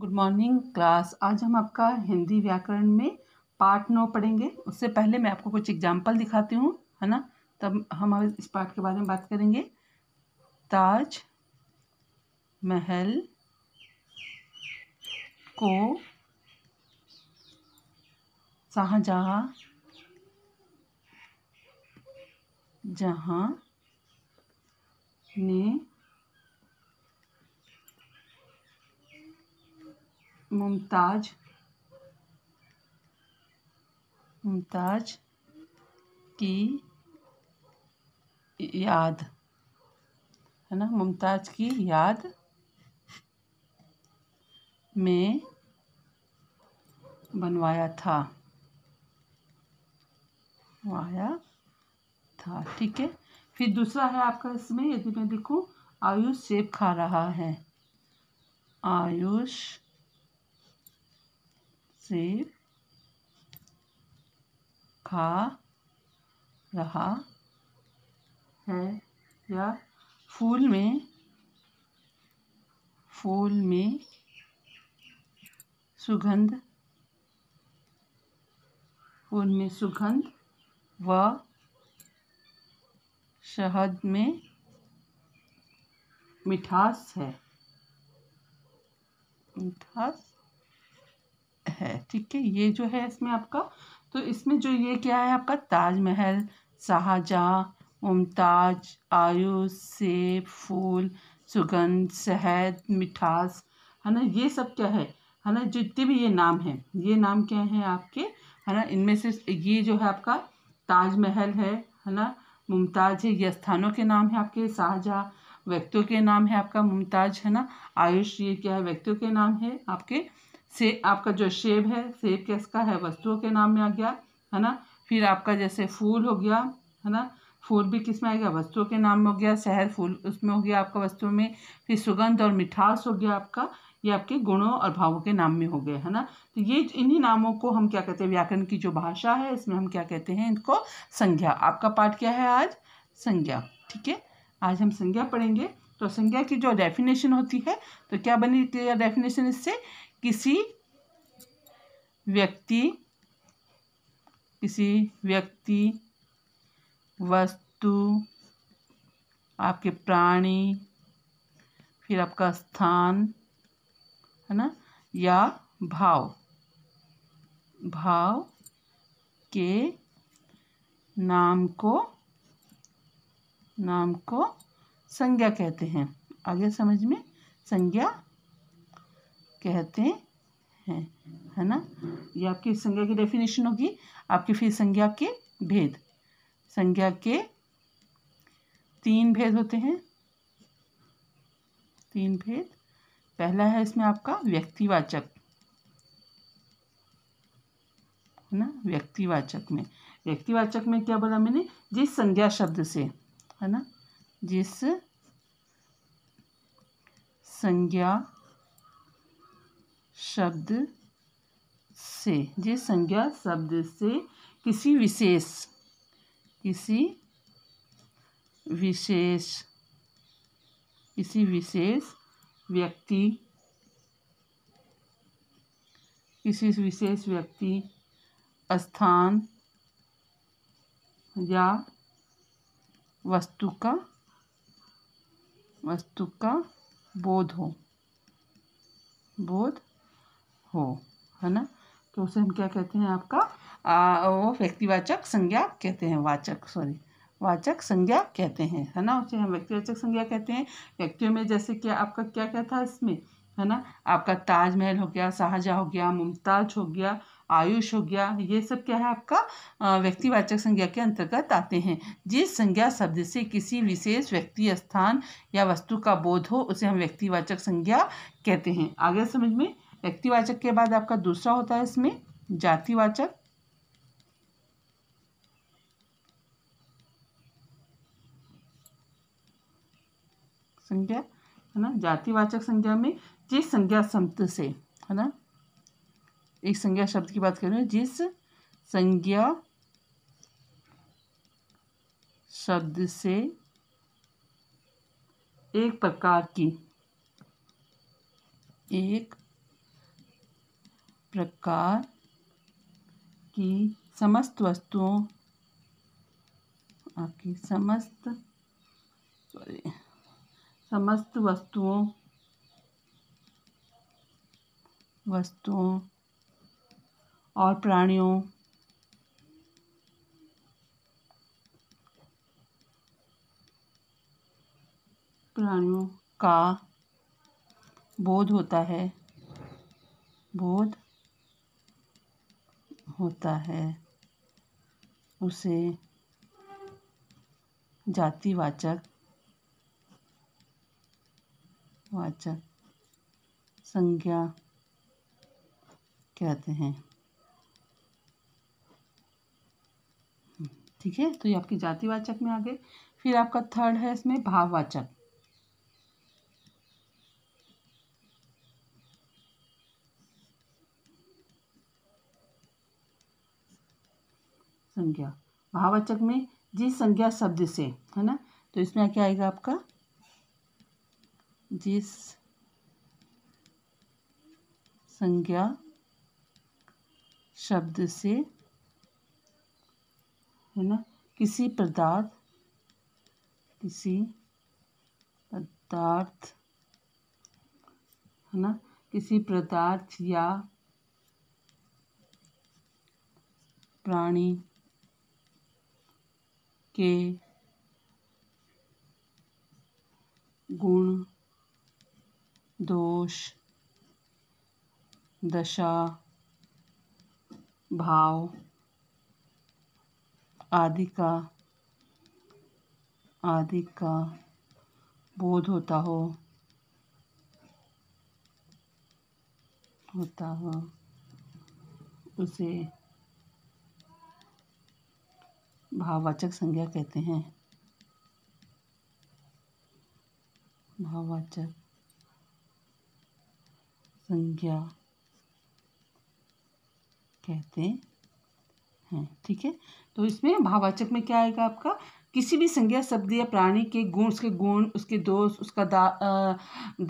good morning class आज हम आपका हिंदी व्याकरण में पार्ट नौ पढ़ेंगे उससे पहले मैं आपको कुछ एग्जाम्पल दिखाती हूँ है ना तब हम इस पार्ट के बारे में बात करेंगे ताज महल को शाहजहाँ जहाँ ने मुमताज मुमताज की याद है ना मुमताज की याद में बनवाया था वाया था ठीक है फिर दूसरा है आपका इसमें यदि मैं लिखूं आयुष सेब खा रहा है आयुष से खा रहा है या फूल में फूल में सुगंध फूल में सुगंध व शहद में मिठास है मिठास है ठीक है ये जो है इसमें आपका तो इसमें जो ये क्या है आपका ताजमहल शाहजहाँ मुमताज आयुष सेब फूल सुगंध शहद मिठास है ना ये सब क्या है है ना जितने भी ये नाम हैं ये नाम क्या हैं आपके है ना इनमें से ये जो है आपका ताजमहल है है ना मुमताज है ये स्थानों के नाम है आपके शाहजहाँ व्यक्तियों के नाम है आपका मुमताज है ना आयुष ये क्या है व्यक्तियों के नाम है आपके से आपका जो शेप है सेब किसका है वस्तुओं के नाम में आ गया है ना फिर आपका जैसे फूल हो गया है ना फूल भी किस में आ गया वस्तुओं के नाम में हो गया शहर फूल उसमें हो गया आपका वस्तुओं में फिर सुगंध और मिठास हो गया आपका ये आपके गुणों और भावों के नाम में हो गए है ना तो ये इन्हीं नामों को हम क्या कहते हैं व्याकरण की जो भाषा है इसमें हम क्या कहते हैं इनको संज्ञा आपका पाठ क्या है आज संज्ञा ठीक है आज हम संज्ञा पढ़ेंगे तो संज्ञा की जो डेफिनेशन होती है तो क्या बनी डेफिनेशन इससे किसी व्यक्ति किसी व्यक्ति वस्तु आपके प्राणी फिर आपका स्थान है ना या भाव भाव के नाम को नाम को संज्ञा कहते हैं आगे समझ में संज्ञा कहते हैं है ना ये आपकी संज्ञा की डेफिनेशन होगी आपकी फिर संज्ञा के भेद संज्ञा के तीन भेद होते हैं तीन भेद पहला है इसमें आपका व्यक्तिवाचक है ना व्यक्तिवाचक में व्यक्तिवाचक में क्या बोला मैंने जिस संज्ञा शब्द से है ना जिस संज्ञा शब्द से ये संज्ञा शब्द से किसी विशेष किसी विशेष किसी विशेष व्यक्ति किसी विशेष व्यक्ति स्थान या वस्तु का वस्तु का बोध हो बोध हो है ना तो उसे हम क्या कहते हैं आपका आ, वो व्यक्तिवाचक संज्ञा कहते हैं वाचक सॉरी वाचक संज्ञा कहते हैं है ना उसे हम व्यक्तिवाचक संज्ञा कहते हैं व्यक्तियों में जैसे कि आपका क्या क्या था इसमें है ना आपका ताजमहल हो गया शाहजहाँ हो गया मुमताज हो गया आयुष हो गया ये सब क्या है आपका व्यक्तिवाचक संज्ञा के अंतर्गत आते हैं जिस संज्ञा शब्द से किसी विशेष व्यक्ति स्थान या वस्तु का बोध हो उसे हम व्यक्तिवाचक संज्ञा कहते हैं आगे समझ में व्यक्तिवाचक के बाद आपका दूसरा होता है इसमें जातिवाचक संज्ञा है ना जातिवाचक संज्ञा में जिस संज्ञा शब्द से है ना एक संज्ञा शब्द की बात कर रहे हैं जिस संज्ञा शब्द से एक प्रकार की एक प्रकार की समस्त वस्तुओं आपकी समस्त सॉरी समस्त वस्तुओं वस्तुओं और प्राणियों प्राणियों का बोध होता है बोध होता है उसे जातिवाचक वाचक संज्ञा कहते हैं ठीक है तो ये आपकी जातिवाचक में आ गए फिर आपका थर्ड है इसमें भाववाचक संज्ञा महावाचक में जी संज्ञा शब्द से है ना तो इसमें क्या आएगा आपका जिस संज्ञा शब्द से है ना किसी पदार्थ किसी पदार्थ है ना किसी पदार्थ या प्राणी के गुण दोष दशा भाव आदि का आदि का बोध होता हो होता हो उसे भाववाचक संज्ञा कहते हैं भाववाचक संज्ञा कहते हैं ठीक है तो इसमें भाववाचक में क्या आएगा आपका किसी भी संज्ञा शब्द या प्राणी के गुण उसके गुण उसके दोष उसका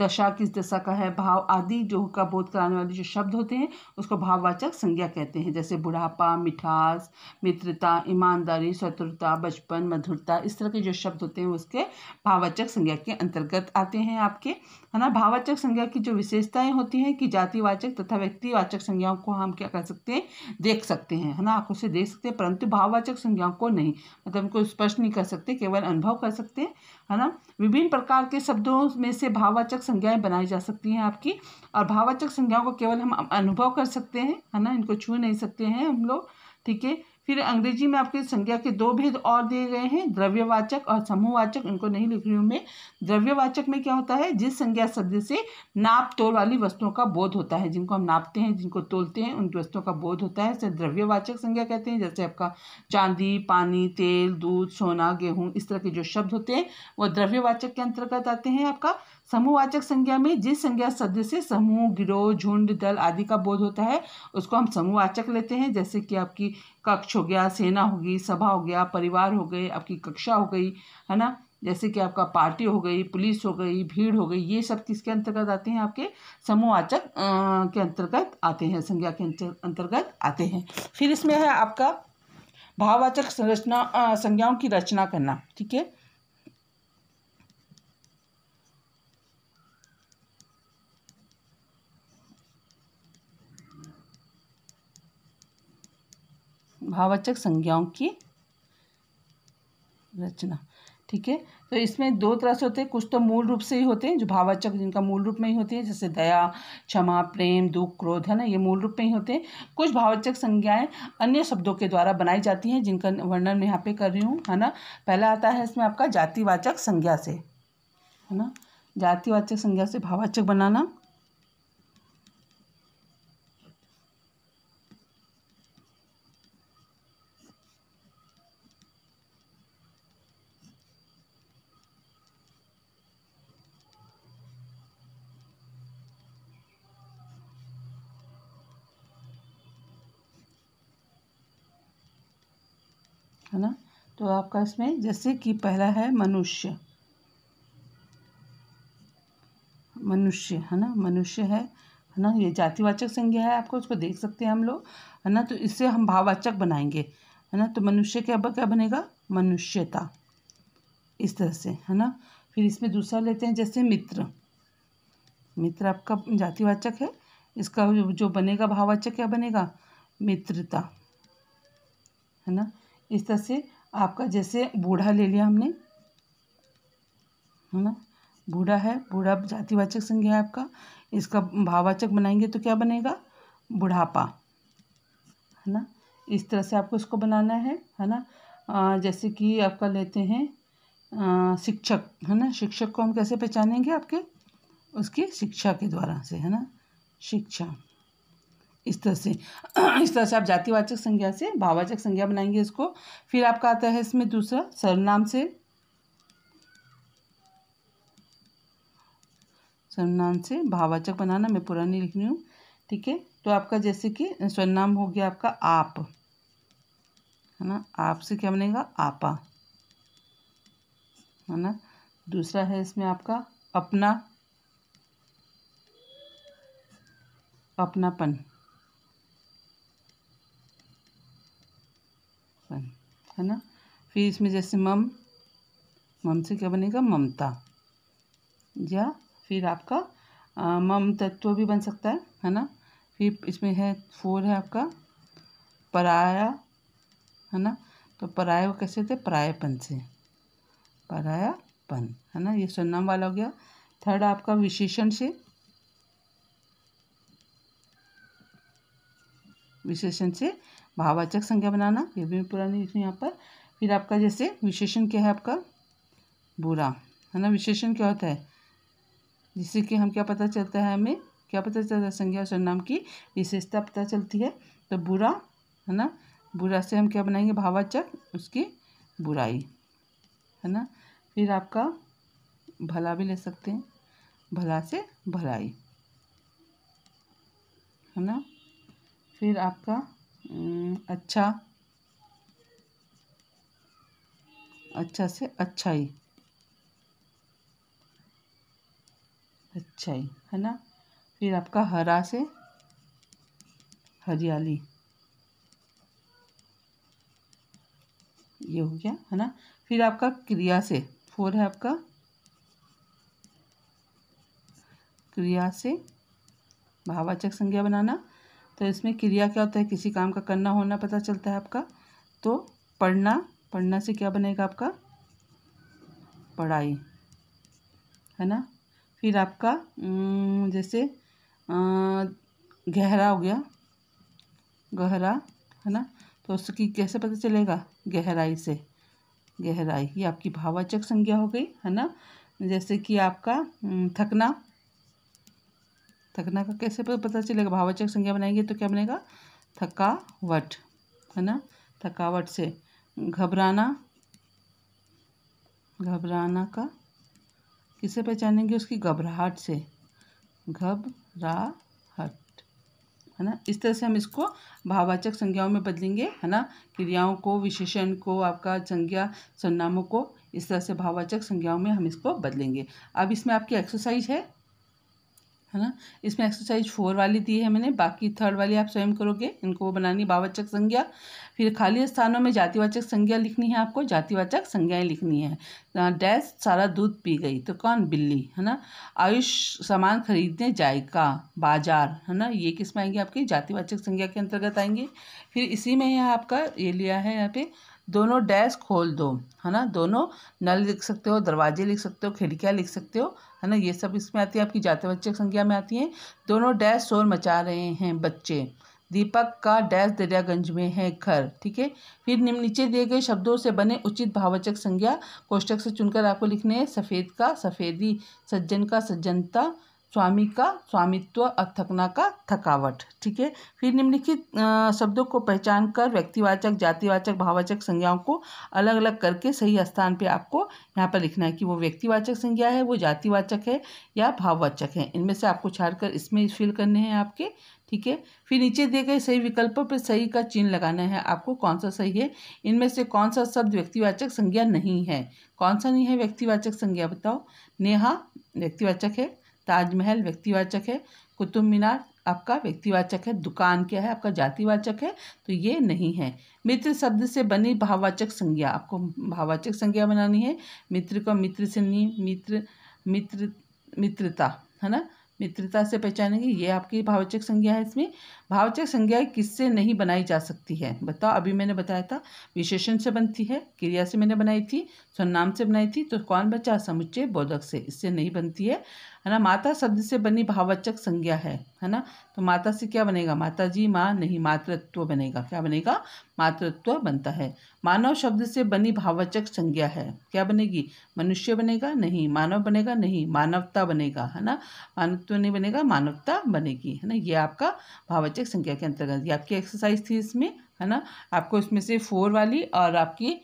दशा किस दशा का है भाव आदि जो का बोध कराने वाले जो शब्द होते हैं उसको भाववाचक संज्ञा कहते हैं जैसे बुढ़ापा मिठास मित्रता ईमानदारी शत्रुता बचपन मधुरता इस तरह के जो शब्द होते हैं उसके भाववाचक संज्ञा के अंतर्गत आते हैं आपके है ना भाववाचक संज्ञा की जो विशेषताएँ होती हैं कि जातिवाचक तथा व्यक्तिवाचक संज्ञाओं को हम क्या कर सकते हैं देख सकते हैं है ना आंखों से देख सकते हैं परंतु भाववाचक संज्ञाओं को नहीं मतलब उनको स्पष्ट नहीं कर सकते केवल अनुभव कर सकते हैं है ना विभिन्न प्रकार के शब्दों में से भाववाचक संज्ञाएं बनाई जा सकती हैं आपकी और भाववाचक संज्ञाओं को केवल हम अनुभव कर सकते हैं है ना इनको छू नहीं सकते हैं हम लोग ठीक है फिर अंग्रेजी में आपके संज्ञा के दो भेद और दिए गए हैं द्रव्यवाचक और समूहवाचक इनको नहीं लिख रही हूँ मैं द्रव्यवाचक में क्या होता है जिस संज्ञा शब्द से नाप तोल वाली वस्तुओं का बोध होता है जिनको हम नापते हैं जिनको तोलते हैं उन वस्तुओं का बोध होता है इसे द्रव्यवाचक संज्ञा कहते हैं जैसे आपका चांदी पानी तेल दूध सोना गेहूँ इस तरह के जो शब्द होते हैं वो द्रव्यवाचक के अंतर्गत आते हैं आपका समूहवाचक संज्ञा में जिस संज्ञा शब्द से समूह गिरोह झुंड दल आदि का बोध होता है उसको हम समूहवाचक लेते हैं जैसे कि आपकी कक्ष हो गया सेना होगी सभा हो गया परिवार हो गए आपकी कक्षा हो गई है ना जैसे कि आपका पार्टी हो गई पुलिस हो गई भीड़ हो गई ये सब किसके अंतर्गत आते हैं आपके समूहवाचक के अंतर्गत आते हैं संज्ञा के अंतर्गत आते हैं फिर इसमें है आपका भाववाचक संरचना संज्ञाओं की रचना करना ठीक है भाववाचक संज्ञाओं की रचना ठीक है तो इसमें दो तरह से होते हैं कुछ तो मूल रूप से ही होते हैं जो भाववाचक जिनका मूल रूप में ही होते हैं जैसे दया क्षमा प्रेम दुख क्रोध है ना ये मूल रूप में ही होते हैं कुछ भाववाचक संज्ञाएं अन्य शब्दों के द्वारा बनाई जाती हैं जिनका वर्णन मैं यहाँ पे कर रही हूँ है ना पहला आता है इसमें आपका जातिवाचक संज्ञा से है ना जातिवाचक संज्ञा से भाववाचक बनाना है ना तो आपका इसमें जैसे कि पहला है मनुष्य मनुष्य है ना मनुष्य है है ना ये जातिवाचक संज्ञा है आपको उसको देख सकते हैं हम लोग है ना तो इससे हम भाववाचक बनाएंगे है ना तो मनुष्य के अब क्या बनेगा मनुष्यता इस तरह से है ना फिर इसमें दूसरा लेते हैं जैसे मित्र मित्र आपका जातिवाचक है इसका जो बनेगा भाववाचक क्या बनेगा मित्रता है ना इस तरह से आपका जैसे बूढ़ा ले लिया हमने है ना बूढ़ा है बूढ़ा जातिवाचक संज्ञा है आपका इसका भाववाचक बनाएंगे तो क्या बनेगा बुढ़ापा है ना इस तरह से आपको इसको बनाना है है ना आ, जैसे कि आपका लेते हैं शिक्षक है ना शिक्षक को हम कैसे पहचानेंगे आपके उसकी शिक्षा के द्वारा से है ना शिक्षा इस तरह से इस तरह से आप जातिवाचक संज्ञा से भाववाचक संज्ञा बनाएंगे इसको फिर आपका आता है इसमें दूसरा सर्वनाम से सर्वनाम से भाववाचक बनाना मैं पुरानी लिख रही हूँ ठीक है तो आपका जैसे कि सर्वनाम हो गया आपका आप है ना आप से क्या बनेगा आपा है ना दूसरा है इसमें आपका अपना अपनापन है ना फिर इसमें जैसे मम मम से क्या बनेगा ममता या फिर आपका मम तत्व भी बन सकता है है ना फिर इसमें है फोर है आपका पराया है ना तो पराया वो कैसे थे परायापन से परायापन है ना ये सुनम वाला हो गया थर्ड आपका विशेषण से विशेषण से भाववाचक संज्ञा बनाना ये भी पुरानी लिखी यहाँ पर फिर आपका जैसे विशेषण क्या है आपका बुरा है ना विशेषण क्या होता है जिससे कि हम क्या पता चलता है हमें क्या पता चलता है संज्ञा और सर्वनाम की विशेषता पता चलती है तो बुरा है ना बुरा से हम क्या बनाएंगे भावाचक उसकी बुराई है ना फिर आपका भला भी ले सकते हैं भला से भलाई है ना फिर आपका हम्म, अच्छा अच्छा से अच्छा ही अच्छा ही है ना फिर आपका हरा से हरियाली ये हो गया है ना फिर आपका क्रिया से फोर है आपका क्रिया से भावाचक संज्ञा बनाना तो इसमें क्रिया क्या होता है किसी काम का करना होना पता चलता है आपका तो पढ़ना पढ़ना से क्या बनेगा आपका पढ़ाई है ना फिर आपका जैसे गहरा हो गया गहरा है ना तो उसकी कैसे पता चलेगा गहराई से गहराई ये आपकी भावाचक संज्ञा हो गई है ना जैसे कि आपका थकना थकना का कैसे पता चलेगा भावाचक संज्ञा बनाएंगे तो क्या बनेगा थकावट है ना थकावट से घबराना घबराना का किसे पहचानेंगे उसकी घबराहट से घबराहट है ना इस तरह से हम इसको भावाचक संज्ञाओं में बदलेंगे है ना क्रियाओं को विशेषण को आपका संज्ञा सन्नामों को इस तरह से भावाचक संज्ञाओं में हम इसको बदलेंगे अब इसमें आपकी एक्सरसाइज है है ना इसमें एक्सरसाइज फोर वाली दी है मैंने बाकी थर्ड वाली आप स्वयं करोगे इनको बनानी बावाचक संज्ञा फिर खाली स्थानों में जातिवाचक संज्ञा लिखनी है आपको जातिवाचक संज्ञाएं लिखनी है डैश सारा दूध पी गई तो कौन बिल्ली है ना आयुष सामान खरीदने जायका बाजार है ना ये किस में आएंगे आपकी जातिवाचक संज्ञा के अंतर्गत आएंगे फिर इसी में यह आपका ये लिया है यहाँ पे दोनों डैश खोल दो है ना दोनों नल लिख सकते हो दरवाजे लिख सकते हो खिड़कियाँ लिख सकते हो है ना ये सब इसमें आती है आपकी जातवाचक संज्ञा में आती हैं दोनों डैश शोर मचा रहे हैं बच्चे दीपक का डैश दरियागंज में है घर ठीक है फिर निम्न नीचे दिए गए शब्दों से बने उचित भाववाचक संज्ञा कोष्टक से चुनकर आपको लिखने हैं सफ़ेद का सफ़ेदी सज्जन का सज्जनता स्वामी का स्वामित्व और थकना का थकावट ठीक है फिर निम्नलिखित शब्दों को पहचान कर व्यक्तिवाचक जातिवाचक भाववाचक संज्ञाओं को अलग अलग करके सही स्थान पे आपको यहाँ पर लिखना है कि वो व्यक्तिवाचक संज्ञा है वो जातिवाचक है या भाववाचक है इनमें से आपको छाड़ कर इसमें फिल करने हैं आपके ठीक है फिर नीचे दिए गए सही विकल्पों पर सही का चिन्ह लगाना है आपको कौन सा सही है इनमें से कौन सा शब्द व्यक्तिवाचक संज्ञा नहीं है कौन सा नहीं है व्यक्तिवाचक संज्ञा बताओ नेहा व्यक्तिवाचक है ताजमहल व्यक्तिवाचक है कुतुब मीनार आपका व्यक्तिवाचक है दुकान क्या है आपका जातिवाचक है तो ये नहीं है मित्र शब्द से बनी भाववाचक संज्ञा आपको भाववाचक संज्ञा बनानी है मित्र को मित्र से नहीं मित्र मित्र मित्रता है ना मित्रता से पहचानेंगे ये आपकी भाववाचक संज्ञा है इसमें भावचक संज्ञाएं किससे नहीं बनाई जा सकती है बताओ अभी मैंने बताया था विशेषण से बनती है क्रिया से मैंने बनाई थी स्वनाम से बनाई थी तो कौन बचा समुच्चय बोधक से इससे नहीं बनती है है ना माता शब्द से बनी भाववाचक संज्ञा है है ना तो माता से क्या बनेगा माता जी माँ नहीं मातृत्व बनेगा क्या बनेगा मातृत्व बनता है मानव शब्द से बनी भाववाचक संज्ञा है क्या बनेगी मनुष्य बनेगा नहीं मानव बनेगा नहीं मानवता बनेगा है ना मानवत्व नहीं बनेगा मानवता बनेगी है ना ये आपका भावचक वाचक संख्या के अंतर्गत ये आपकी एक्सरसाइज थी इसमें है ना आपको इसमें से फोर वाली और आपकी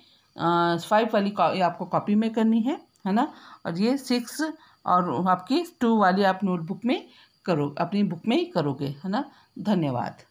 फाइव वाली कौ, आपको कॉपी में करनी है है ना और ये सिक्स और आपकी टू वाली आप नोटबुक में करो अपनी बुक में ही करोगे है ना धन्यवाद